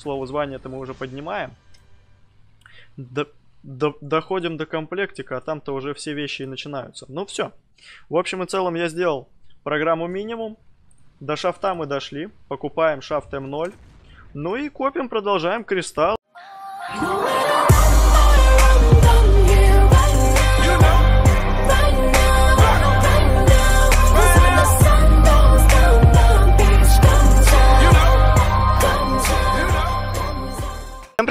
Слово слову, звание это мы уже поднимаем. До, до, доходим до комплектика, а там-то уже все вещи и начинаются. Ну все. В общем и целом я сделал программу минимум. До шафта мы дошли. Покупаем шафт М0. Ну и копим, продолжаем кристалл.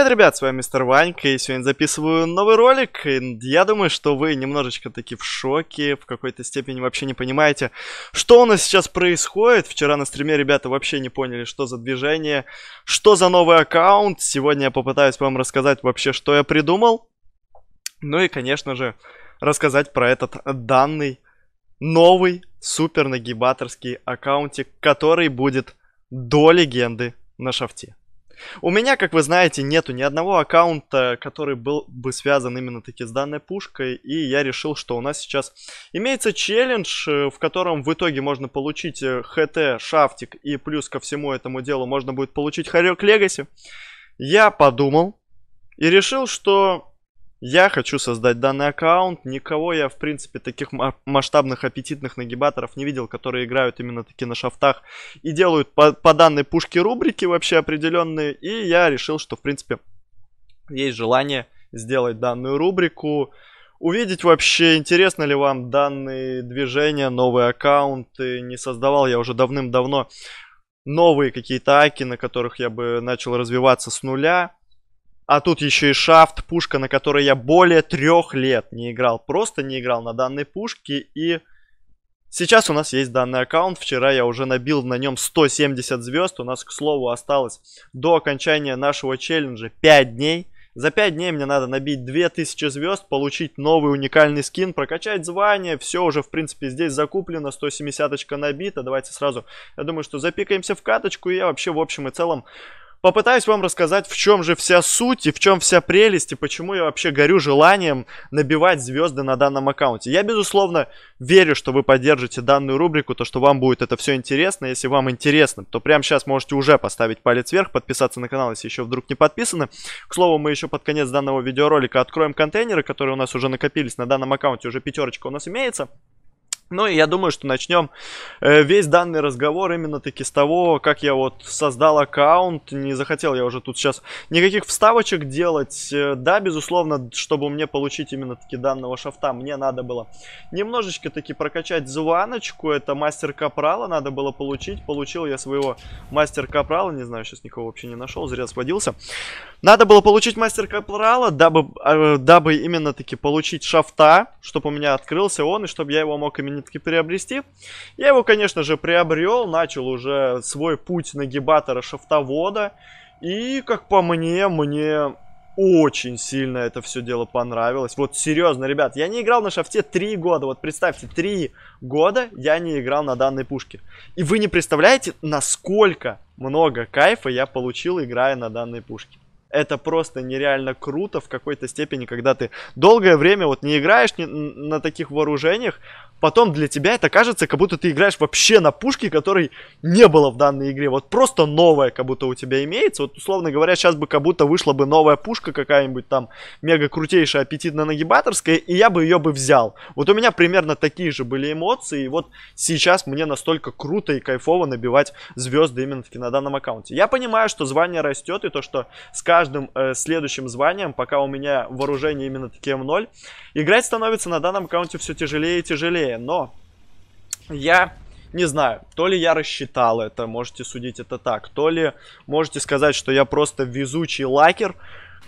Привет, ребят, с вами мистер Ванька, и сегодня записываю новый ролик. И я думаю, что вы немножечко таки в шоке, в какой-то степени вообще не понимаете, что у нас сейчас происходит. Вчера на стриме ребята вообще не поняли, что за движение, что за новый аккаунт. Сегодня я попытаюсь вам рассказать вообще, что я придумал. Ну и, конечно же, рассказать про этот данный новый супер нагибаторский аккаунтик, который будет до легенды на шафте. У меня, как вы знаете, нету ни одного аккаунта, который был бы связан именно таки с данной пушкой, и я решил, что у нас сейчас имеется челлендж, э, в котором в итоге можно получить э, ХТ, шафтик, и плюс ко всему этому делу можно будет получить Харек Легаси. Я подумал и решил, что я хочу создать данный аккаунт. Никого я, в принципе, таких масштабных аппетитных нагибаторов не видел, которые играют именно такие на шафтах и делают по, по данной пушке рубрики вообще определенные. И я решил, что, в принципе, есть желание сделать данную рубрику. Увидеть вообще, интересно ли вам данные движения, новые аккаунты. Не создавал я уже давным-давно новые какие-то аки, на которых я бы начал развиваться с нуля. А тут еще и шафт, пушка, на которой я более трех лет не играл. Просто не играл на данной пушке. И сейчас у нас есть данный аккаунт. Вчера я уже набил на нем 170 звезд. У нас, к слову, осталось до окончания нашего челленджа 5 дней. За 5 дней мне надо набить 2000 звезд, получить новый уникальный скин, прокачать звание. Все уже, в принципе, здесь закуплено, 170-очка набита. Давайте сразу, я думаю, что запикаемся в каточку. И я вообще, в общем и целом, попытаюсь вам рассказать, в чем же вся суть и в чем вся прелесть, и почему я вообще горю желанием набивать звезды на данном аккаунте. Я, безусловно, верю, что вы поддержите данную рубрику, то, что вам будет это все интересно. Если вам интересно, то прямо сейчас можете уже поставить палец вверх, подписаться на канал, если еще вдруг не подписаны. К слову, мы еще под конец данного видеоролика откроем контейнеры, которые у нас уже накопились на данном аккаунте, уже пятерочка у нас имеется. Ну и я думаю, что начнем э, весь данный разговор именно таки с того, как я вот создал аккаунт. Не захотел я уже тут сейчас никаких вставочек делать. Э, да, безусловно, чтобы мне получить именно таки данного шафта, мне надо было немножечко таки прокачать званочку. Это мастер Капрала надо было получить. Получил я своего мастер Капрала. Не знаю, сейчас никого вообще не нашел, зря сводился. Надо было получить мастер Капрала, дабы, э, дабы именно таки получить шафта, чтобы у меня открылся он и чтобы я его мог именно довольно-таки приобрести. Я его, конечно же, приобрел, начал уже свой путь нагибатора шафтовода. И, как по мне, мне очень сильно это все дело понравилось. Вот серьезно, ребят, я не играл на шафте 3 года. Вот представьте, 3 года я не играл на данной пушке. И вы не представляете, насколько много кайфа я получил, играя на данной пушке. Это просто нереально круто в какой-то степени, когда ты долгое время вот не играешь на таких вооружениях, потом для тебя это кажется, как будто ты играешь вообще на пушке, которой не было в данной игре. Вот просто новая как будто у тебя имеется. Вот, условно говоря, сейчас бы как будто вышла бы новая пушка какая-нибудь там мега крутейшая, аппетитно нагибаторская, и я бы ее бы взял. Вот у меня примерно такие же были эмоции, и вот сейчас мне настолько круто и кайфово набивать звезды именно таки на данном аккаунте. Я понимаю, что звание растет, и то, что с каждым э, следующим званием, пока у меня вооружение именно таки М0, играть становится на данном аккаунте все тяжелее и тяжелее далее, но я не знаю, то ли я рассчитал это, можете судить это так, то ли можете сказать, что я просто везучий лакер,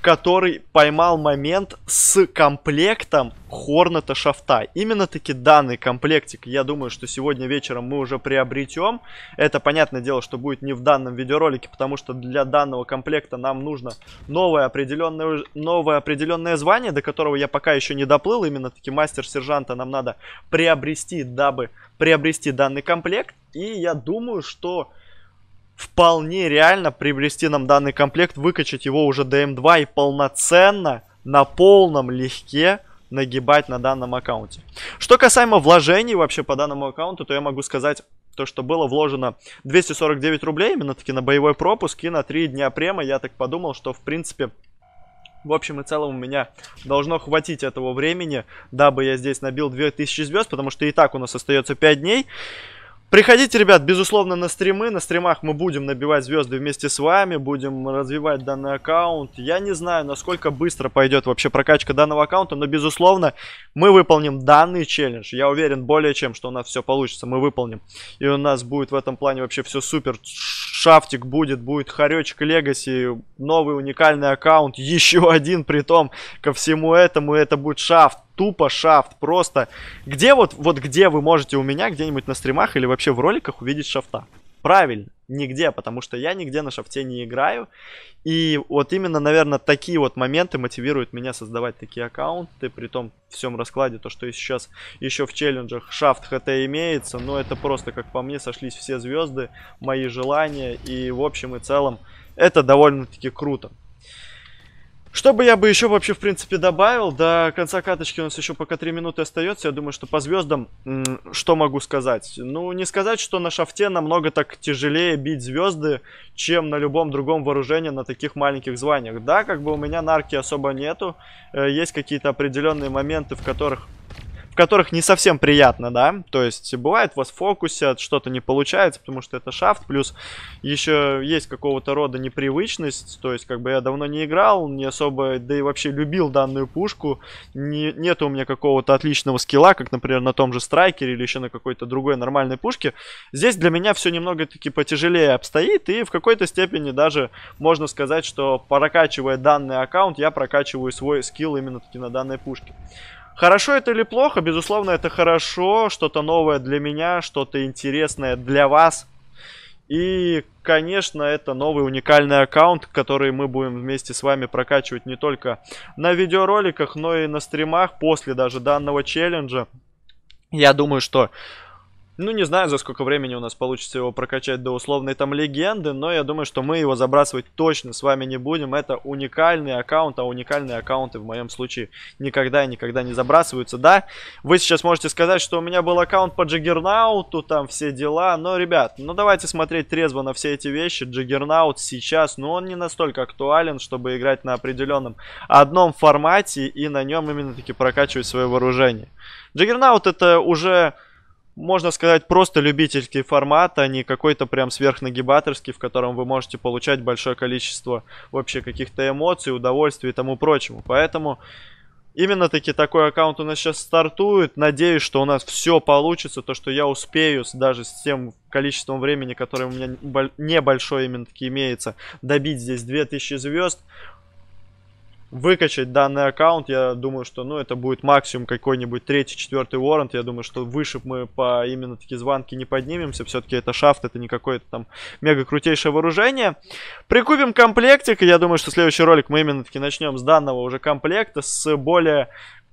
который поймал момент с комплектом Хорната Шафта. Именно таки данный комплектик, я думаю, что сегодня вечером мы уже приобретем. Это, понятное дело, что будет не в данном видеоролике, потому что для данного комплекта нам нужно новое определенное, новое определенное звание, до которого я пока еще не доплыл. Именно таки мастер-сержанта нам надо приобрести, дабы приобрести данный комплект. И я думаю, что вполне реально приобрести нам данный комплект, выкачать его уже DM2 и полноценно на полном легке нагибать на данном аккаунте. Что касаемо вложений вообще по данному аккаунту, то я могу сказать то, что было вложено 249 рублей, именно таки на боевой пропуск и на 3 дня према. Я так подумал, что в принципе... В общем и целом у меня должно хватить этого времени, дабы я здесь набил 2000 звезд, потому что и так у нас остается 5 дней. Приходите, ребят, безусловно, на стримы. На стримах мы будем набивать звезды вместе с вами, будем развивать данный аккаунт. Я не знаю, насколько быстро пойдет вообще прокачка данного аккаунта, но, безусловно, мы выполним данный челлендж. Я уверен более чем, что у нас все получится. Мы выполним. И у нас будет в этом плане вообще все супер шафтик будет, будет Харечек Легаси, новый уникальный аккаунт, еще один, при том ко всему этому, это будет шафт, тупо шафт, просто. Где вот, вот где вы можете у меня где-нибудь на стримах или вообще в роликах увидеть шафта? Правильно, нигде, потому что я нигде на шафте не играю. И вот именно, наверное, такие вот моменты мотивируют меня создавать такие аккаунты. При том всем раскладе, то, что сейчас еще в челленджах шафт ХТ имеется. Но это просто, как по мне, сошлись все звезды, мои желания. И в общем и целом это довольно-таки круто. Что бы я бы еще вообще, в принципе, добавил? До конца каточки у нас еще пока 3 минуты остается. Я думаю, что по звездам, что могу сказать? Ну, не сказать, что на шафте намного так тяжелее бить звезды, чем на любом другом вооружении на таких маленьких званиях. Да, как бы у меня нарки особо нету. Э, есть какие-то определенные моменты, в которых в которых не совсем приятно, да. То есть бывает вас фокусят, что-то не получается, потому что это шафт, плюс еще есть какого-то рода непривычность, то есть как бы я давно не играл, не особо, да и вообще любил данную пушку, не, нет у меня какого-то отличного скилла, как, например, на том же Страйкере или еще на какой-то другой нормальной пушке. Здесь для меня все немного-таки потяжелее обстоит, и в какой-то степени даже можно сказать, что прокачивая данный аккаунт, я прокачиваю свой скилл именно-таки на данной пушке. Хорошо это или плохо? Безусловно, это хорошо. Что-то новое для меня, что-то интересное для вас. И, конечно, это новый уникальный аккаунт, который мы будем вместе с вами прокачивать не только на видеороликах, но и на стримах после даже данного челленджа. Я думаю, что ну, не знаю, за сколько времени у нас получится его прокачать до условной там легенды, но я думаю, что мы его забрасывать точно с вами не будем. Это уникальный аккаунт, а уникальные аккаунты в моем случае никогда и никогда не забрасываются. Да, вы сейчас можете сказать, что у меня был аккаунт по Джиггернауту, там все дела, но, ребят, ну давайте смотреть трезво на все эти вещи. Джиггернаут сейчас, ну он не настолько актуален, чтобы играть на определенном одном формате и на нем именно-таки прокачивать свое вооружение. Джиггернаут это уже можно сказать, просто любительский формат, а не какой-то прям сверхнагибаторский, в котором вы можете получать большое количество вообще каких-то эмоций, удовольствий и тому прочему. Поэтому именно таки такой аккаунт у нас сейчас стартует. Надеюсь, что у нас все получится, то, что я успею даже с тем количеством времени, которое у меня небольшое именно таки имеется, добить здесь 2000 звезд выкачать данный аккаунт, я думаю, что, ну, это будет максимум какой-нибудь третий, четвертый уоррент. Я думаю, что выше мы по именно такие звонки не поднимемся. Все-таки это шафт, это не какое-то там мега крутейшее вооружение. Прикупим комплектик, и я думаю, что следующий ролик мы именно таки начнем с данного уже комплекта, с более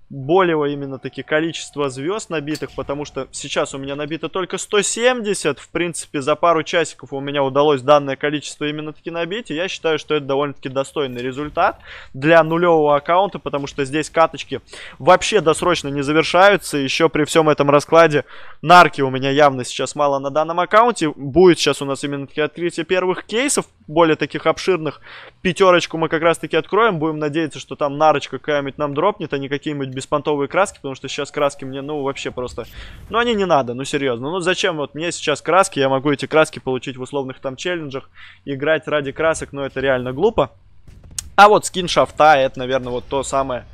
более именно таки количество звезд набитых, потому что сейчас у меня набито только 170. В принципе, за пару часиков у меня удалось данное количество именно таки набить. И я считаю, что это довольно-таки достойный результат для нулевого аккаунта, потому что здесь каточки вообще досрочно не завершаются. Еще при всем этом раскладе нарки у меня явно сейчас мало на данном аккаунте. Будет сейчас у нас именно таки открытие первых кейсов, более таких обширных. Пятерочку мы как раз таки откроем. Будем надеяться, что там нарочка какая-нибудь нам дропнет, а не какие-нибудь беспонтовые краски, потому что сейчас краски мне, ну, вообще просто... Ну, они не надо, ну, серьезно. Ну, зачем вот мне сейчас краски? Я могу эти краски получить в условных там челленджах, играть ради красок, но это реально глупо. А вот скин шафта, это, наверное, вот то самое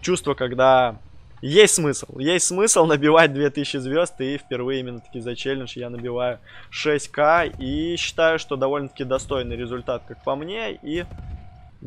чувство, когда есть смысл. Есть смысл набивать 2000 звезд, и впервые именно таки за челлендж я набиваю 6к, и считаю, что довольно-таки достойный результат, как по мне, и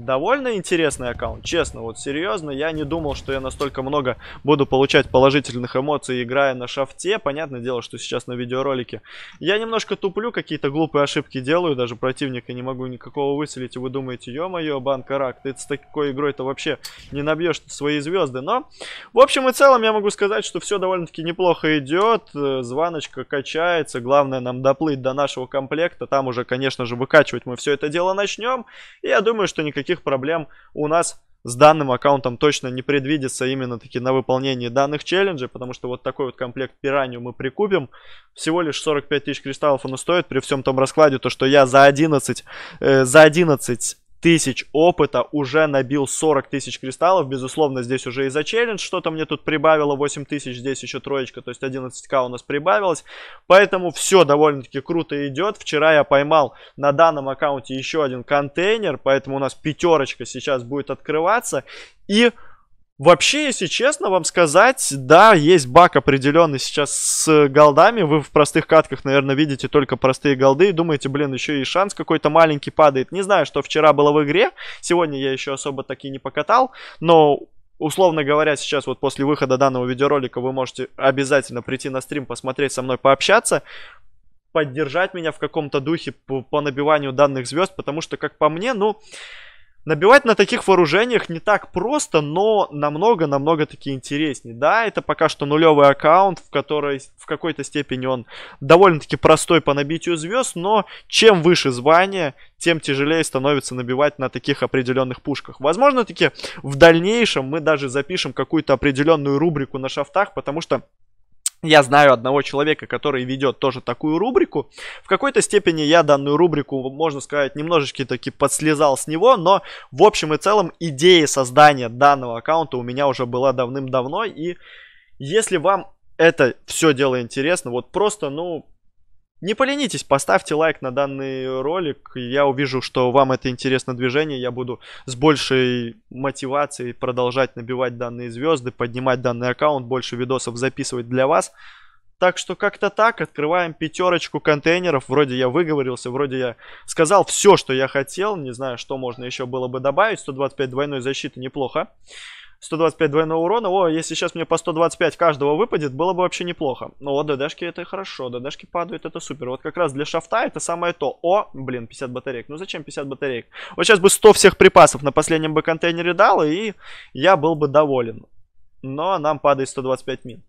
довольно интересный аккаунт, честно, вот серьезно, я не думал, что я настолько много буду получать положительных эмоций, играя на шафте, понятное дело, что сейчас на видеоролике. Я немножко туплю, какие-то глупые ошибки делаю, даже противника не могу никакого выселить, и вы думаете, ё-моё, банка рак, ты с такой игрой-то вообще не набьешь свои звезды, но, в общем и целом, я могу сказать, что все довольно-таки неплохо идет, э, званочка качается, главное нам доплыть до нашего комплекта, там уже, конечно же, выкачивать мы все это дело начнем, и я думаю, что никаких никаких проблем у нас с данным аккаунтом точно не предвидится именно таки на выполнении данных челленджей, потому что вот такой вот комплект пиранью мы прикупим. Всего лишь 45 тысяч кристаллов он стоит при всем том раскладе, то что я за 11, э, за 11 тысяч опыта, уже набил 40 тысяч кристаллов. Безусловно, здесь уже и за челлендж что-то мне тут прибавило 8 тысяч, здесь еще троечка, то есть 11к у нас прибавилось. Поэтому все довольно-таки круто идет. Вчера я поймал на данном аккаунте еще один контейнер, поэтому у нас пятерочка сейчас будет открываться. И Вообще, если честно вам сказать, да, есть баг определенный сейчас с голдами. Вы в простых катках, наверное, видите только простые голды и думаете, блин, еще и шанс какой-то маленький падает. Не знаю, что вчера было в игре. Сегодня я еще особо таки не покатал, но условно говоря, сейчас вот после выхода данного видеоролика вы можете обязательно прийти на стрим, посмотреть со мной, пообщаться, поддержать меня в каком-то духе по, по набиванию данных звезд, потому что, как по мне, ну, Набивать на таких вооружениях не так просто, но намного-намного таки интереснее. Да, это пока что нулевый аккаунт, в который в какой-то степени он довольно-таки простой по набитию звезд, но чем выше звание, тем тяжелее становится набивать на таких определенных пушках. Возможно, таки в дальнейшем мы даже запишем какую-то определенную рубрику на шафтах, потому что я знаю одного человека, который ведет тоже такую рубрику. В какой-то степени я данную рубрику, можно сказать, немножечко таки подслезал с него, но в общем и целом идея создания данного аккаунта у меня уже была давным-давно. И если вам это все дело интересно, вот просто, ну, не поленитесь, поставьте лайк на данный ролик. Я увижу, что вам это интересно движение. Я буду с большей мотивацией продолжать набивать данные звезды, поднимать данный аккаунт, больше видосов записывать для вас. Так что как-то так, открываем пятерочку контейнеров. Вроде я выговорился, вроде я сказал все, что я хотел. Не знаю, что можно еще было бы добавить. 125 двойной защиты неплохо. 125 двойного урона. О, если сейчас мне по 125 каждого выпадет, было бы вообще неплохо. Но ну, о, ДДшки это хорошо, ДДшки падают, это супер. Вот как раз для шафта это самое то. О, блин, 50 батареек. Ну зачем 50 батареек? Вот сейчас бы 100 всех припасов на последнем бы контейнере дал, и я был бы доволен. Но нам падает 125 мин.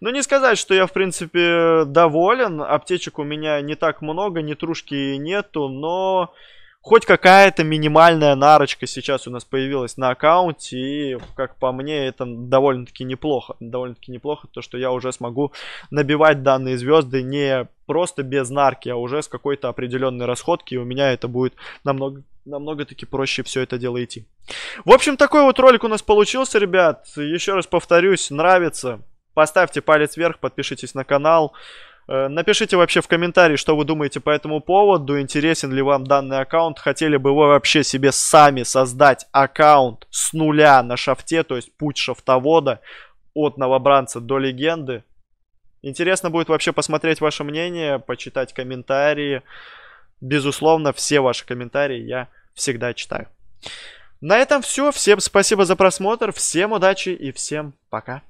Ну, не сказать, что я, в принципе, доволен. Аптечек у меня не так много, ни трушки нету, но хоть какая-то минимальная нарочка сейчас у нас появилась на аккаунте, и, как по мне, это довольно-таки неплохо. Довольно-таки неплохо то, что я уже смогу набивать данные звезды не просто без нарки, а уже с какой-то определенной расходки, и у меня это будет намного намного-таки проще все это дело идти. В общем, такой вот ролик у нас получился, ребят. Еще раз повторюсь, нравится, поставьте палец вверх, подпишитесь на канал. Э, напишите вообще в комментарии, что вы думаете по этому поводу, интересен ли вам данный аккаунт, хотели бы вы вообще себе сами создать аккаунт с нуля на шафте, то есть путь шафтовода от новобранца до легенды. Интересно будет вообще посмотреть ваше мнение, почитать комментарии. Безусловно, все ваши комментарии я всегда читаю. На этом все. Всем спасибо за просмотр, всем удачи и всем пока.